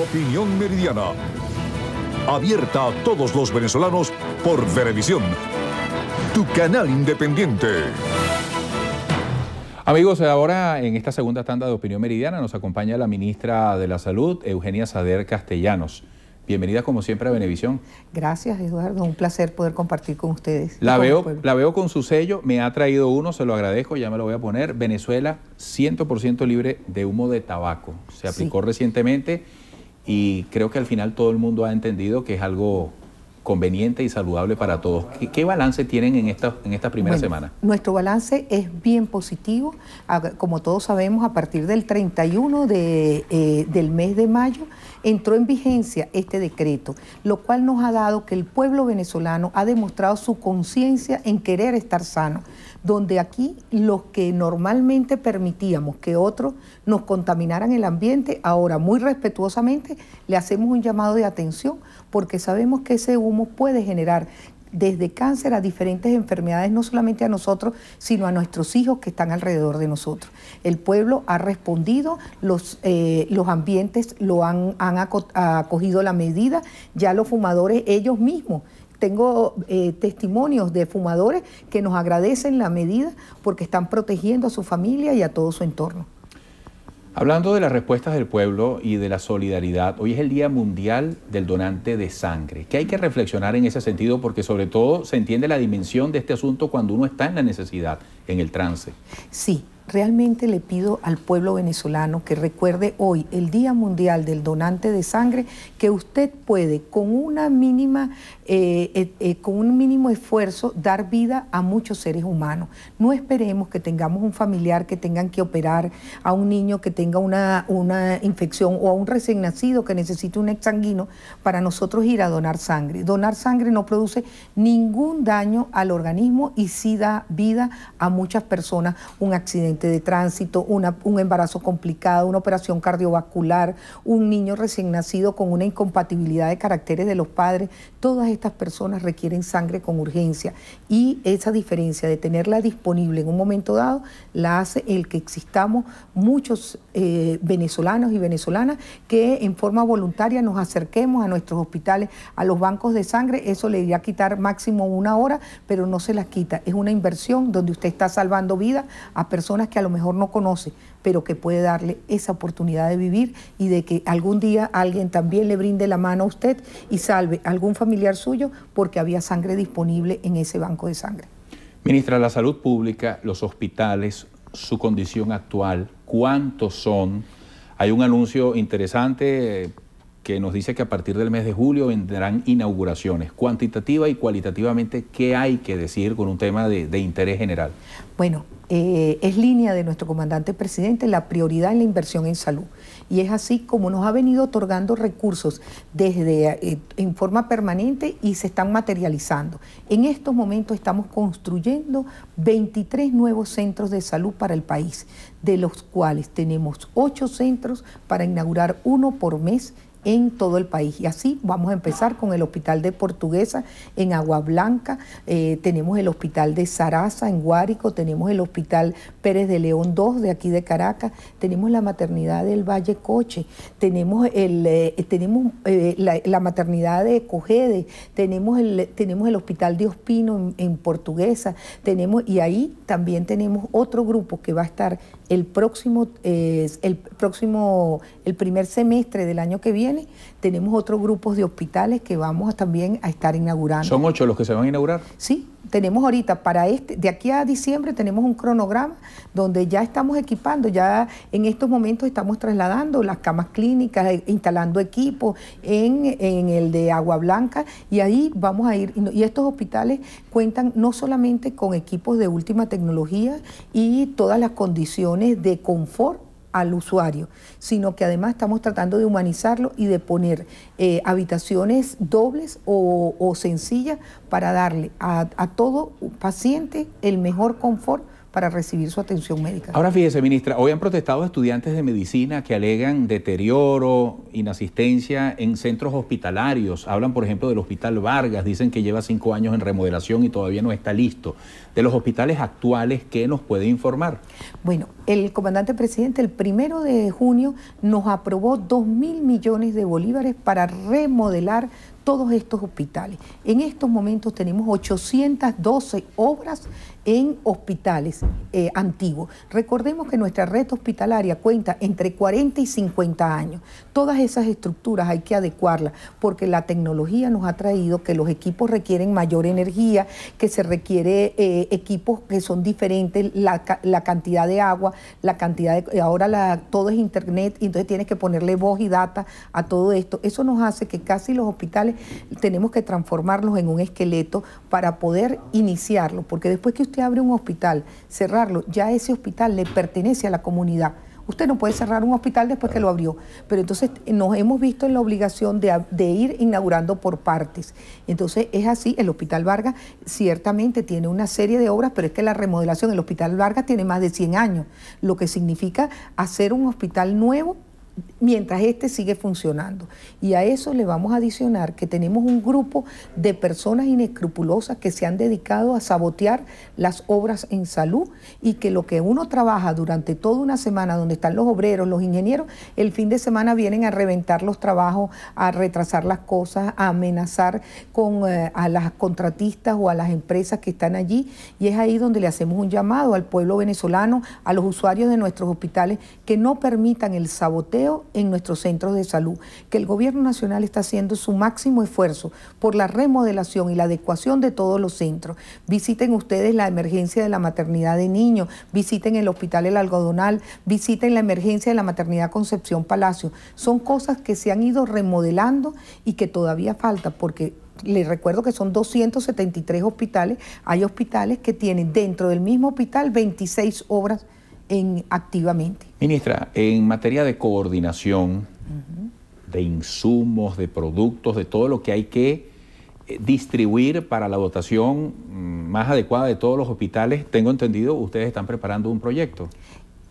Opinión Meridiana. Abierta a todos los venezolanos por Venevisión Tu canal independiente. Amigos, ahora en esta segunda tanda de Opinión Meridiana nos acompaña la ministra de la Salud, Eugenia Sader Castellanos. Bienvenida como siempre a Venevisión Gracias Eduardo, un placer poder compartir con ustedes. La veo, la veo con su sello, me ha traído uno, se lo agradezco, ya me lo voy a poner. Venezuela 100% libre de humo de tabaco. Se aplicó recientemente y creo que al final todo el mundo ha entendido que es algo conveniente y saludable para todos. ¿Qué, balance tienen en esta, en esta primera semana? Nuestro balance es bien positivo. Ah, como todos sabemos, a partir del 31 eh, del mes de mayo entró en vigencia este decreto, lo cual nos ha dado que el pueblo venezolano ha demostrado su conciencia en querer estar sano donde aquí los que normalmente permitíamos que otros nos contaminaran el ambiente, ahora muy respetuosamente le hacemos un llamado de atención porque sabemos que ese humo puede generar desde cáncer a diferentes enfermedades, no solamente a nosotros, sino a nuestros hijos que están alrededor de nosotros. El pueblo ha respondido, los, eh, los ambientes lo han, han acogido la medida, ya los fumadores ellos mismos tengo eh, testimonios de fumadores que nos agradecen la medida porque están protegiendo a su familia y a todo su entorno. Hablando de las respuestas del pueblo y de la solidaridad, hoy es el Día Mundial del Donante de Sangre. que hay que reflexionar en ese sentido? Porque sobre todo se entiende la dimensión de este asunto cuando uno está en la necesidad, en el trance. Sí, Realmente le pido al pueblo venezolano que recuerde hoy, el Día Mundial del Donante de Sangre, que usted puede con una mínima, eh, eh, eh, con un mínimo esfuerzo dar vida a muchos seres humanos. No esperemos que tengamos un familiar que tengan que operar, a un niño que tenga una, una infección o a un recién nacido que necesite un exanguino para nosotros ir a donar sangre. Donar sangre no produce ningún daño al organismo y sí da vida a muchas personas. Un accidente de tránsito, un embarazo complicado, una operación cardiovascular, un niño recién nacido con una incompatibilidad de caracteres de los padres, todas estas personas requieren sangre con urgencia y esa diferencia de tenerla disponible en un momento dado la hace el que existamos muchos eh, venezolanos y venezolanas que en forma voluntaria nos acerquemos a nuestros hospitales, a los bancos de sangre, eso le iría a quitar máximo una hora, pero no se las quita. Es una inversión donde usted está salvando vida a personas que a lo mejor no conoce, pero que puede darle esa oportunidad de vivir y de que algún día alguien también le brinde la mano a usted y salve a algún familiar suyo porque había sangre disponible en ese banco de sangre. Ministra, la salud pública, los hospitales, su condición actual, ¿cuántos son? Hay un anuncio interesante que nos dice que a partir del mes de julio vendrán inauguraciones. Cuantitativa y cualitativamente, ¿qué hay que decir con un tema de, interés general? Bueno, eh, es línea de nuestro comandante presidente la prioridad en la inversión en salud. Y es así como nos ha venido otorgando recursos desde, eh, en forma permanente y se están materializando. En estos momentos estamos construyendo 23 nuevos centros de salud para el país, de los cuales tenemos 8 centros para inaugurar uno por mes en todo el país. Y así vamos a empezar con el Hospital de Portuguesa en Agua Blanca, eh, tenemos el Hospital de Sarasa en Guárico, tenemos el Hospital Pérez de León 2 de aquí de Caracas, tenemos la maternidad del Valle Coche, tenemos, el, eh, tenemos eh, la, maternidad de Cogede, tenemos el, tenemos el Hospital de Ospino en, Portuguesa, tenemos, y ahí también tenemos otro grupo que va a estar el próximo, el próximo, el primer semestre del año que viene tenemos otros grupos de hospitales que vamos también a estar inaugurando. ¿Son ocho los que se van a inaugurar? Sí, tenemos ahorita para este, de aquí a diciembre tenemos un cronograma donde ya estamos equipando, ya en estos momentos estamos trasladando las camas clínicas, eh, instalando equipos en, en el de Agua Blanca y ahí vamos a ir. Y estos hospitales cuentan no solamente con equipos de última tecnología y todas las condiciones de confort al usuario, sino que además estamos tratando de humanizarlo y de poner eh, habitaciones dobles o, sencillas para darle a, a todo paciente el mejor confort para recibir su atención médica. Ahora fíjese, ministra, hoy han protestado estudiantes de medicina que alegan deterioro, inasistencia en centros hospitalarios. Hablan, por ejemplo, del Hospital Vargas, dicen que lleva cinco años en remodelación y todavía no está listo. De los hospitales actuales, ¿qué nos puede informar? Bueno, el comandante presidente el primero de junio nos aprobó 2 mil millones de bolívares para remodelar todos estos hospitales. En estos momentos tenemos 812 obras en hospitales eh, antiguos. Recordemos que nuestra red hospitalaria cuenta entre 40 y 50 años. Todas esas estructuras hay que adecuarlas porque la tecnología nos ha traído que los equipos requieren mayor energía, que se requiere eh, equipos que son diferentes, la cantidad de agua, la cantidad de... Ahora todo es internet y entonces tienes que ponerle voz y data a todo esto. Eso nos hace que casi los hospitales tenemos que transformarlos en un esqueleto para poder iniciarlo, porque después que usted abre un hospital, cerrarlo, ya ese hospital le pertenece a la comunidad. Usted no puede cerrar un hospital después que lo abrió. Pero entonces eh, nos hemos visto en la obligación de, ir inaugurando por partes. Entonces es así, el Hospital Vargas ciertamente tiene una serie de obras, pero es que la remodelación, del Hospital Vargas tiene más de 100 años, lo que significa hacer un hospital nuevo mientras este sigue funcionando. Y a eso le vamos a adicionar que tenemos un grupo de personas inescrupulosas que se han dedicado a sabotear las obras en salud y que lo que uno trabaja durante toda una semana donde están los obreros, los ingenieros, el fin de semana vienen a reventar los trabajos, a retrasar las cosas, a amenazar con eh, a las contratistas o a las empresas que están allí y es ahí donde le hacemos un llamado al pueblo venezolano, a los usuarios de nuestros hospitales que no permitan el saboteo en nuestros centros de salud, que el gobierno nacional está haciendo su máximo esfuerzo por la remodelación y la adecuación de todos los centros. Visiten ustedes la emergencia de la maternidad de niños, visiten el hospital El Algodonal, visiten la emergencia de la maternidad Concepción Palacio. Son cosas que se han ido remodelando y que todavía falta porque les recuerdo que son 273 hospitales, hay hospitales que tienen dentro del mismo hospital 26 obras activamente. Ministra, en materia de coordinación de insumos, de productos, de todo lo que hay que eh, distribuir para la dotación mm, más adecuada de todos los hospitales, tengo entendido, ustedes están preparando un proyecto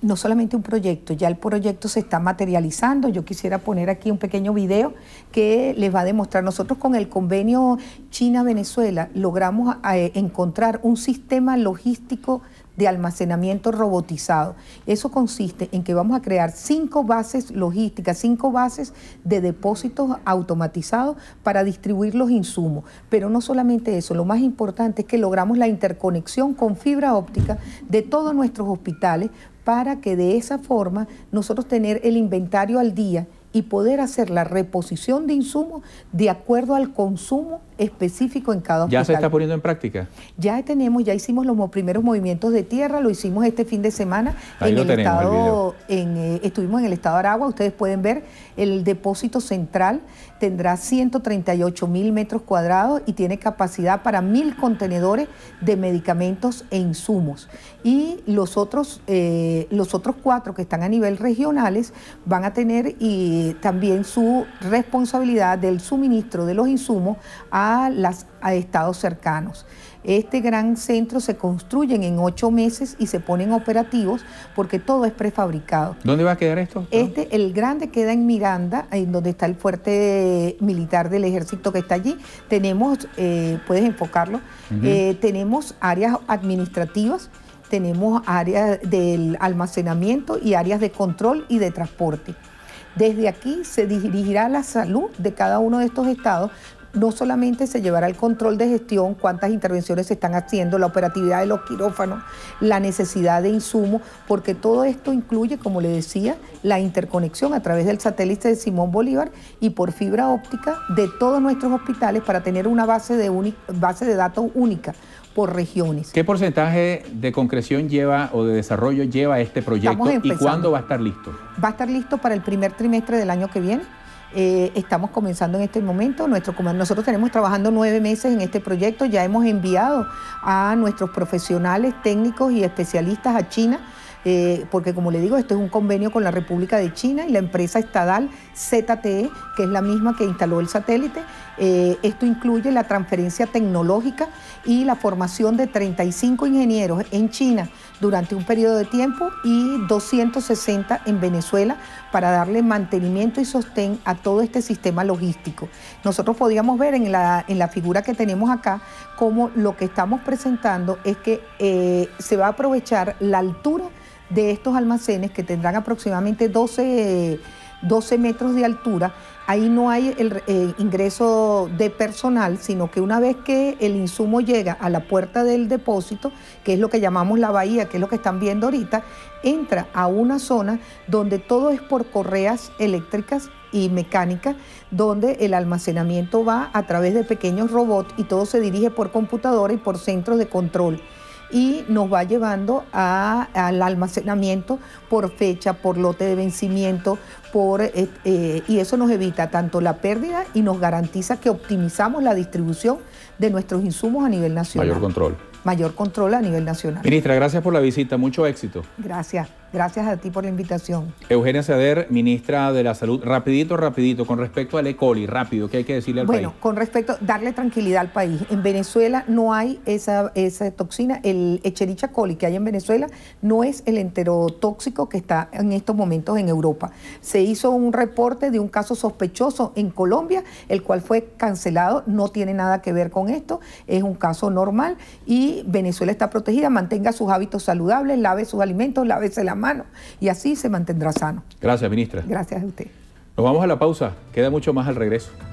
no solamente un proyecto, ya el proyecto se está materializando. Yo quisiera poner aquí un pequeño video que les va a demostrar. Nosotros con el convenio China-Venezuela logramos eh, encontrar un sistema logístico de almacenamiento robotizado. Eso consiste en que vamos a crear cinco bases logísticas, cinco bases de depósitos automatizados para distribuir los insumos. Pero no solamente eso, lo más importante es que logramos la interconexión con fibra óptica de todos nuestros hospitales para que de esa forma nosotros tener el inventario al día y poder hacer la reposición de insumos de acuerdo al consumo específico en cada hospital. ¿Ya se está poniendo en práctica? Ya tenemos, ya hicimos los primeros movimientos de tierra, lo hicimos este fin de semana en el estado, en, eh, estuvimos en el estado de Aragua, ustedes pueden ver el depósito central tendrá 138 mil metros cuadrados y tiene capacidad para mil contenedores de medicamentos e insumos. Y los otros, eh, los otros cuatro que están a nivel regionales van a tener y también su responsabilidad del suministro de los insumos a a los estados cercanos. Este gran centro se construye en ocho meses y se ponen operativos porque todo es prefabricado. ¿Dónde va a quedar esto? Este, el grande queda en Miranda, en donde está el fuerte militar del ejército que está allí. Tenemos, eh, puedes enfocarlo, eh, tenemos áreas administrativas, tenemos áreas del almacenamiento y áreas de control y de transporte. Desde aquí se dirigirá la salud de cada uno de estos estados, no solamente se llevará el control de gestión, cuántas intervenciones se están haciendo, la operatividad de los quirófanos, la necesidad de insumo, porque todo esto incluye, como le decía, la interconexión a través del satélite de Simón Bolívar y por fibra óptica de todos nuestros hospitales para tener una base de, base de datos única por regiones. ¿Qué porcentaje de concreción lleva o de desarrollo lleva este proyecto y cuándo va a estar listo? Va a estar listo para el primer trimestre del año que viene. Eh, estamos comenzando en este momento. Nuestro, nosotros tenemos trabajando nueve meses en este proyecto. Ya hemos enviado a nuestros profesionales, técnicos y especialistas a China, eh, porque como le digo, esto es un convenio con la República de China y la empresa estadal ZTE, que es la misma que instaló el satélite. Eh, esto incluye la transferencia tecnológica y la formación de 35 ingenieros en China durante un periodo de tiempo y 260 en Venezuela para darle mantenimiento y sostén a todo este sistema logístico. Nosotros podíamos ver en la, en la figura que tenemos acá cómo lo que estamos presentando es que eh, se va a aprovechar la altura de estos almacenes que tendrán aproximadamente 12... 12 metros de altura, ahí no hay el eh, ingreso de personal, sino que una vez que el insumo llega a la puerta del depósito, que es lo que llamamos la bahía, que es lo que están viendo ahorita, entra a una zona donde todo es por correas eléctricas y mecánica, donde el almacenamiento va a través de pequeños robots y todo se dirige por computadora y por centros de control y nos va llevando al almacenamiento por fecha, por lote de vencimiento, por, eh, eh, y eso nos evita tanto la pérdida y nos garantiza que optimizamos la distribución de nuestros insumos a nivel nacional. Mayor control. Mayor control a nivel nacional. Ministra, gracias por la visita, mucho éxito. Gracias. Gracias a ti por la invitación. Eugenia Ceder, ministra de la Salud. Rapidito, rapidito, con respecto al E. coli, rápido, ¿qué hay que decirle al país? Bueno, con respecto, darle tranquilidad al país. En Venezuela no hay esa, toxina. El Echerichia coli que hay en Venezuela no es el enterotóxico que está en estos momentos en Europa. Se hizo un reporte de un caso sospechoso en Colombia, el cual fue cancelado, no tiene nada que ver con esto, es un caso normal y Venezuela está protegida, mantenga sus hábitos saludables, lave sus alimentos, lávese la mano y así se mantendrá sano. Gracias, ministra. Gracias a usted. Nos vamos a la pausa. Queda mucho más al regreso.